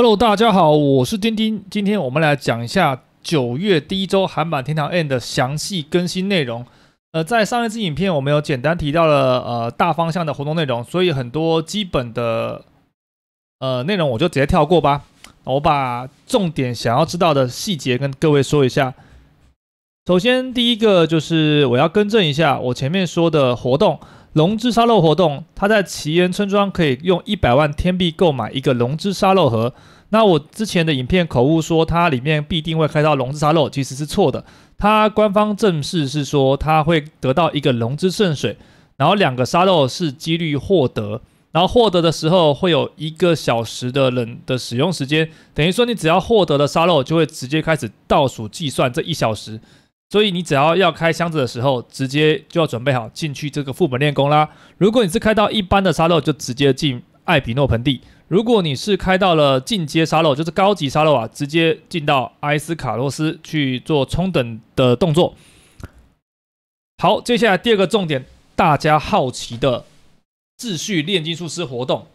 Hello，大家好，我是钉钉。今天我们来讲一下九月第一周韩版天堂 N 的详细更新内容。呃，在上一次影片，我们有简单提到了呃大方向的活动内容，所以很多基本的呃内容我就直接跳过吧。我把重点想要知道的细节跟各位说一下。首先，第一个就是我要更正一下我前面说的活动。龙之沙漏活动，它在奇岩村庄可以用一百万天币购买一个龙之沙漏盒。那我之前的影片口误说它里面必定会开到龙之沙漏，其实是错的。它官方正式是说，它会得到一个龙之圣水，然后两个沙漏是几率获得，然后获得的时候会有一个小时的冷的使用时间。等于说，你只要获得了沙漏，就会直接开始倒数计算这一小时。所以你只要要开箱子的时候，直接就要准备好进去这个副本练功啦。如果你是开到一般的沙漏，就直接进艾比诺盆地；如果你是开到了进阶沙漏，就是高级沙漏啊，直接进到埃斯卡洛斯去做充等的动作。好，接下来第二个重点，大家好奇的秩序炼金术师活动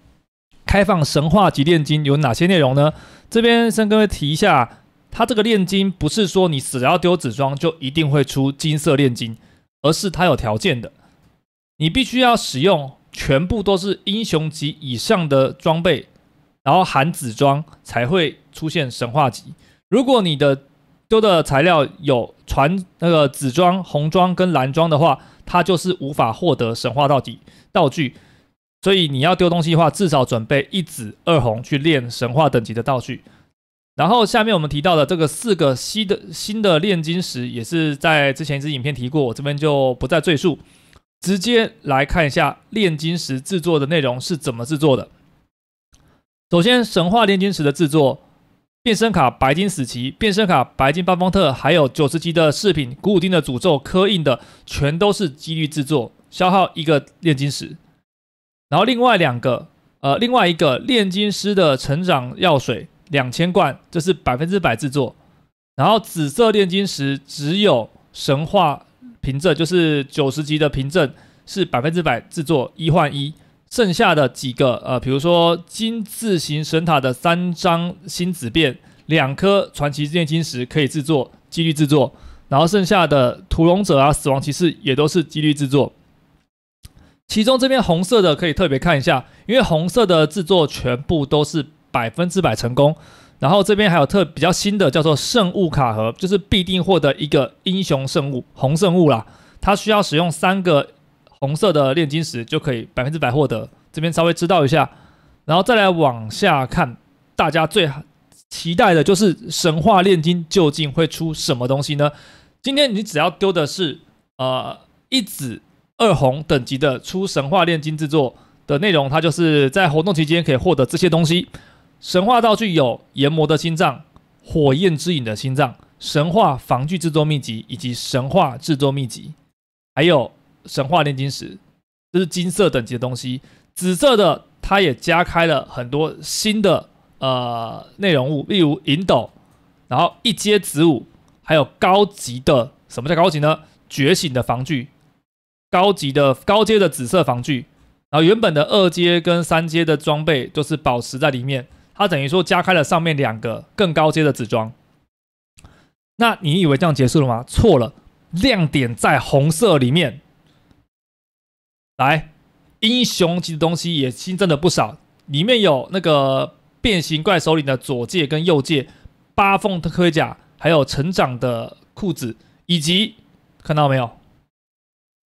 开放神话级炼金有哪些内容呢？这边先跟各位提一下。它这个炼金不是说你只要丢紫装就一定会出金色炼金，而是它有条件的，你必须要使用全部都是英雄级以上的装备，然后含紫装才会出现神话级。如果你的丢的材料有传那个紫装、红装跟蓝装的话，它就是无法获得神话到底道具。所以你要丢东西的话，至少准备一紫二红去练神话等级的道具。然后，下面我们提到的这个四个新的新的炼金石，也是在之前一支影片提过，我这边就不再赘述，直接来看一下炼金石制作的内容是怎么制作的。首先，神话炼金石的制作，变身卡白金史奇、变身卡白金巴方特，还有九十级的饰品古鲁丁的诅咒刻印的，全都是几率制作，消耗一个炼金石。然后，另外两个，呃，另外一个炼金师的成长药水。两千罐，这是百分之百制作。然后紫色炼金石只有神话凭证，就是九十级的凭证是百分之百制作一换一。剩下的几个，呃，比如说金字形神塔的三张星子变，两颗传奇炼金石可以制作几率制作。然后剩下的屠龙者啊，死亡骑士也都是几率制作。其中这边红色的可以特别看一下，因为红色的制作全部都是。百分之百成功，然后这边还有特比较新的叫做圣物卡盒，就是必定获得一个英雄圣物红圣物啦，它需要使用三个红色的炼金石就可以百分之百获得。这边稍微知道一下，然后再来往下看，大家最期待的就是神话炼金究竟会出什么东西呢？今天你只要丢的是呃一紫二红等级的出神话炼金制作的内容，它就是在活动期间可以获得这些东西。神话道具有炎魔的心脏、火焰之影的心脏、神话防具制作秘籍以及神话制作秘籍，还有神话炼金石，这是金色等级的东西。紫色的它也加开了很多新的呃内容物，例如银斗，然后一阶子午，还有高级的什么叫高级呢？觉醒的防具，高级的高阶的紫色防具，然后原本的二阶跟三阶的装备都是保持在里面。它等于说加开了上面两个更高阶的子装，那你以为这样结束了吗？错了，亮点在红色里面。来，英雄级的东西也新增了不少，里面有那个变形怪首领的左戒跟右戒，八凤特盔甲，还有成长的裤子，以及看到没有，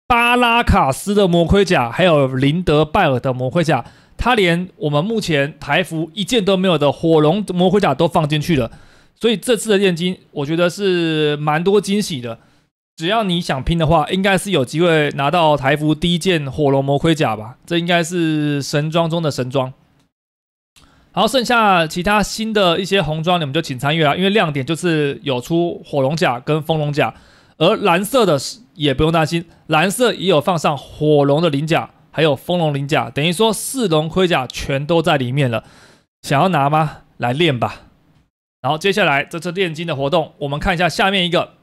巴拉卡斯的魔盔甲，还有林德拜尔的魔盔甲。他连我们目前台服一件都没有的火龙魔盔甲都放进去了，所以这次的炼金我觉得是蛮多惊喜的。只要你想拼的话，应该是有机会拿到台服第一件火龙魔盔甲吧？这应该是神装中的神装。好，剩下其他新的一些红装你们就请参与啊，因为亮点就是有出火龙甲跟风龙甲，而蓝色的也不用担心，蓝色也有放上火龙的鳞甲。还有风龙鳞甲，等于说四龙盔甲全都在里面了。想要拿吗？来练吧。然后接下来这次炼金的活动，我们看一下下面一个。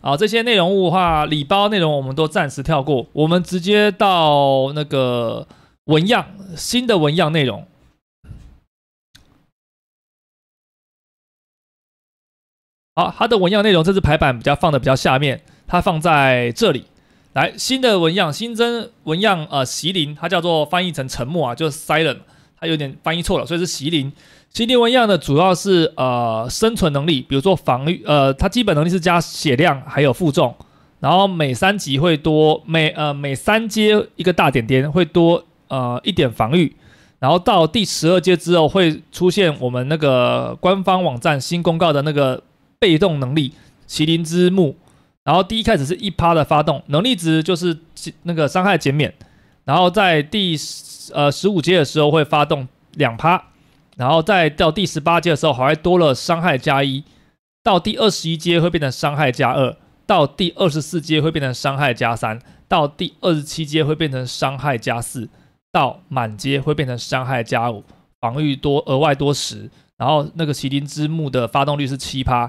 好，这些内容物的话，礼包内容我们都暂时跳过，我们直接到那个纹样，新的纹样内容。好，它的纹样内容这次排版比较放的比较下面，它放在这里。来新的纹样，新增纹样呃，麒麟，它叫做翻译成沉默啊，就是 silent，它有点翻译错了，所以是麒麟。麒麟纹样呢，主要是呃生存能力，比如说防御，呃，它基本能力是加血量，还有负重，然后每三级会多每呃每三阶一个大点点会多呃一点防御，然后到第十二阶之后会出现我们那个官方网站新公告的那个被动能力，麒麟之墓。然后第一开始是一趴的发动，能力值就是那个伤害减免。然后在第呃十五阶的时候会发动两趴，然后再到第十八阶的时候，好像多了伤害加一。到第二十一阶会变成伤害加二，到第二十四阶会变成伤害加三，到第二十七阶会变成伤害加四，到满阶会变成伤害加五，防御多额外多十。然后那个麒麟之木的发动率是七趴。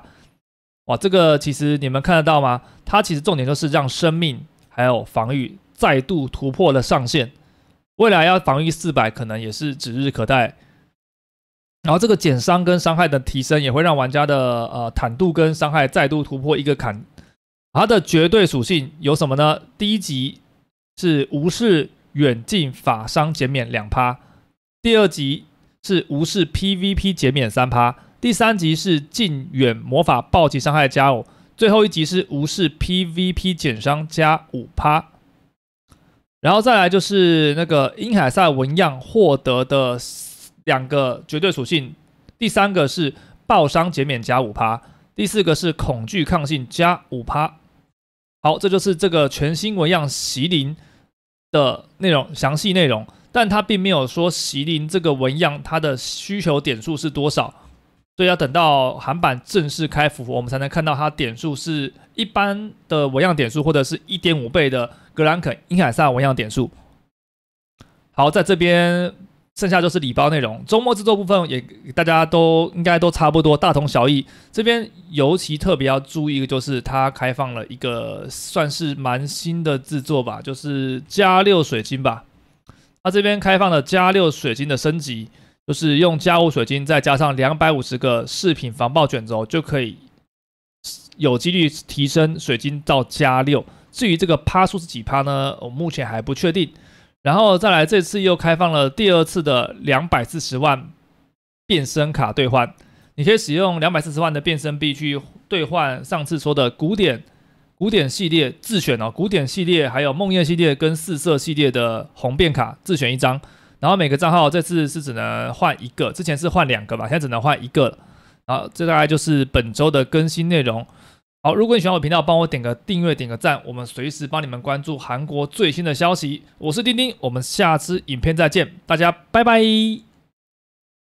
哇，这个其实你们看得到吗？它其实重点就是让生命还有防御再度突破了上限，未来要防御四百可能也是指日可待。然后这个减伤跟伤害的提升也会让玩家的呃坦度跟伤害再度突破一个坎。它的绝对属性有什么呢？第一级是无视远近法伤减免两趴，第二级是无视 PVP 减免三趴。第三级是近远魔法暴击伤害加五，最后一级是无视 PVP 减伤加五趴，然后再来就是那个英海赛纹样获得的两个绝对属性，第三个是暴伤减免加五趴，第四个是恐惧抗性加五趴。好，这就是这个全新纹样席琳的内容详细内容，但它并没有说席琳这个纹样它的需求点数是多少。所以要等到韩版正式开服，我们才能看到它点数是一般的纹样点数，或者是一点五倍的格兰肯、银海萨纹样点数。好，在这边剩下就是礼包内容，周末制作部分也大家都应该都差不多，大同小异。这边尤其特别要注意一个，就是它开放了一个算是蛮新的制作吧，就是加六水晶吧。它这边开放了加六水晶的升级。就是用加五水晶，再加上两百五十个饰品防爆卷轴，就可以有几率提升水晶到加六。至于这个趴数是几趴呢？我目前还不确定。然后再来，这次又开放了第二次的两百四十万变身卡兑换，你可以使用两百四十万的变身币去兑换上次说的古典、古典系列自选哦，古典系列还有梦魇系列跟四色系列的红变卡自选一张。然后每个账号这次是只能换一个，之前是换两个吧，现在只能换一个了。好，这大概就是本周的更新内容。好，如果你喜欢我频道，帮我点个订阅，点个赞，我们随时帮你们关注韩国最新的消息。我是丁丁，我们下次影片再见，大家拜拜。